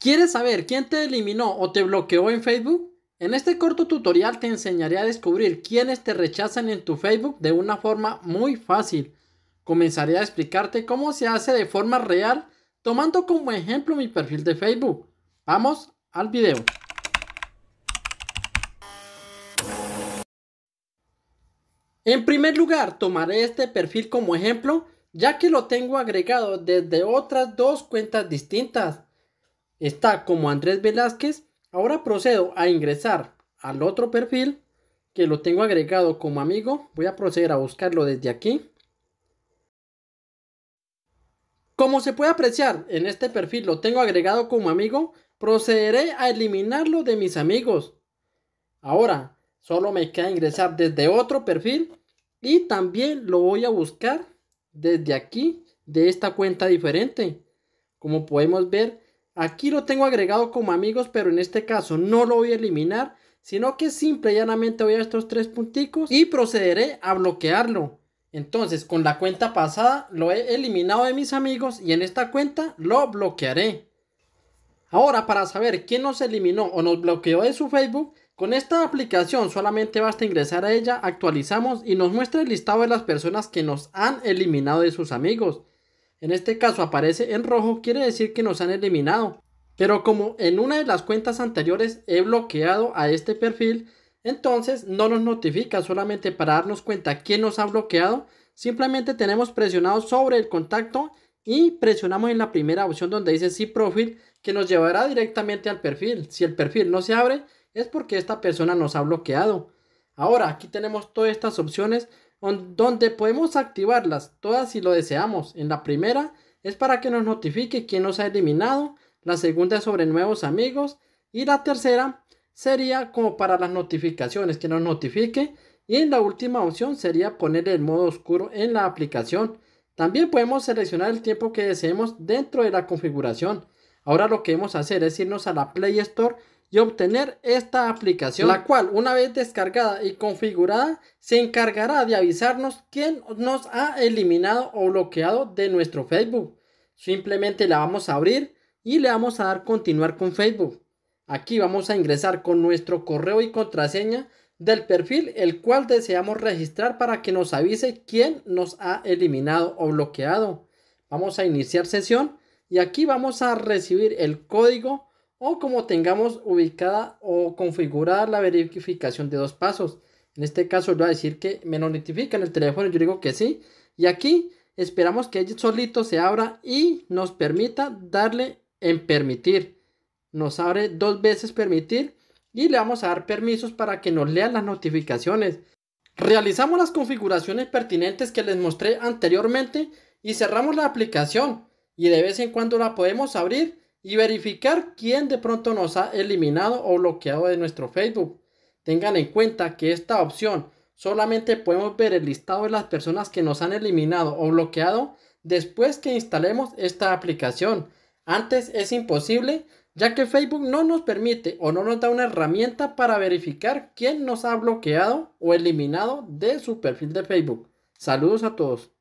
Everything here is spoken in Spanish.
¿Quieres saber quién te eliminó o te bloqueó en Facebook? En este corto tutorial te enseñaré a descubrir quiénes te rechazan en tu Facebook de una forma muy fácil. Comenzaré a explicarte cómo se hace de forma real tomando como ejemplo mi perfil de Facebook. Vamos al video. En primer lugar tomaré este perfil como ejemplo ya que lo tengo agregado desde otras dos cuentas distintas está como Andrés Velázquez, ahora procedo a ingresar al otro perfil que lo tengo agregado como amigo. Voy a proceder a buscarlo desde aquí. Como se puede apreciar, en este perfil lo tengo agregado como amigo. Procederé a eliminarlo de mis amigos. Ahora, solo me queda ingresar desde otro perfil y también lo voy a buscar desde aquí de esta cuenta diferente. Como podemos ver, Aquí lo tengo agregado como amigos, pero en este caso no lo voy a eliminar, sino que simple y llanamente voy a estos tres punticos y procederé a bloquearlo. Entonces, con la cuenta pasada lo he eliminado de mis amigos y en esta cuenta lo bloquearé. Ahora, para saber quién nos eliminó o nos bloqueó de su Facebook, con esta aplicación solamente basta ingresar a ella, actualizamos y nos muestra el listado de las personas que nos han eliminado de sus amigos en este caso aparece en rojo, quiere decir que nos han eliminado. Pero como en una de las cuentas anteriores he bloqueado a este perfil, entonces no nos notifica solamente para darnos cuenta quién nos ha bloqueado. Simplemente tenemos presionado sobre el contacto y presionamos en la primera opción donde dice sí profil que nos llevará directamente al perfil. Si el perfil no se abre es porque esta persona nos ha bloqueado. Ahora aquí tenemos todas estas opciones donde podemos activarlas todas si lo deseamos. En la primera es para que nos notifique quien nos ha eliminado, la segunda es sobre nuevos amigos y la tercera sería como para las notificaciones que nos notifique y en la última opción sería poner el modo oscuro en la aplicación. También podemos seleccionar el tiempo que deseemos dentro de la configuración. Ahora lo que vamos a hacer es irnos a la Play Store y obtener esta aplicación, la cual una vez descargada y configurada se encargará de avisarnos quién nos ha eliminado o bloqueado de nuestro Facebook. Simplemente la vamos a abrir y le vamos a dar continuar con Facebook. Aquí vamos a ingresar con nuestro correo y contraseña del perfil el cual deseamos registrar para que nos avise quién nos ha eliminado o bloqueado. Vamos a iniciar sesión y aquí vamos a recibir el código o como tengamos ubicada o configurada la verificación de dos pasos. En este caso yo voy a decir que me lo notifica en el teléfono, yo digo que sí. Y aquí esperamos que ella solito se abra y nos permita darle en permitir. Nos abre dos veces permitir y le vamos a dar permisos para que nos lean las notificaciones. Realizamos las configuraciones pertinentes que les mostré anteriormente y cerramos la aplicación y de vez en cuando la podemos abrir y verificar quién de pronto nos ha eliminado o bloqueado de nuestro Facebook. Tengan en cuenta que esta opción solamente podemos ver el listado de las personas que nos han eliminado o bloqueado después que instalemos esta aplicación. Antes es imposible ya que Facebook no nos permite o no nos da una herramienta para verificar quién nos ha bloqueado o eliminado de su perfil de Facebook. Saludos a todos.